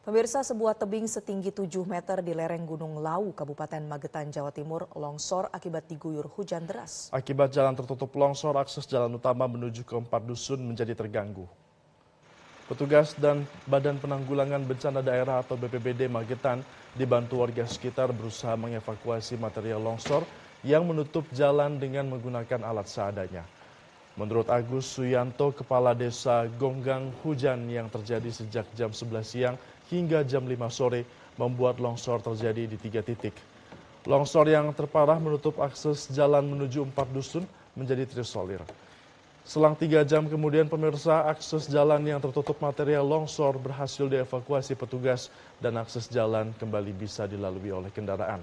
Pemirsa sebuah tebing setinggi 7 meter di lereng Gunung Lawu Kabupaten Magetan, Jawa Timur, longsor akibat diguyur hujan deras. Akibat jalan tertutup longsor, akses jalan utama menuju ke empat dusun menjadi terganggu. Petugas dan Badan Penanggulangan Bencana Daerah atau BPBD Magetan dibantu warga sekitar berusaha mengevakuasi material longsor yang menutup jalan dengan menggunakan alat seadanya. Menurut Agus Suyanto, Kepala Desa Gonggang, hujan yang terjadi sejak jam 11 siang hingga jam 5 sore membuat longsor terjadi di tiga titik. Longsor yang terparah menutup akses jalan menuju empat dusun menjadi terisolir. Selang tiga jam kemudian pemirsa akses jalan yang tertutup material longsor berhasil dievakuasi petugas dan akses jalan kembali bisa dilalui oleh kendaraan.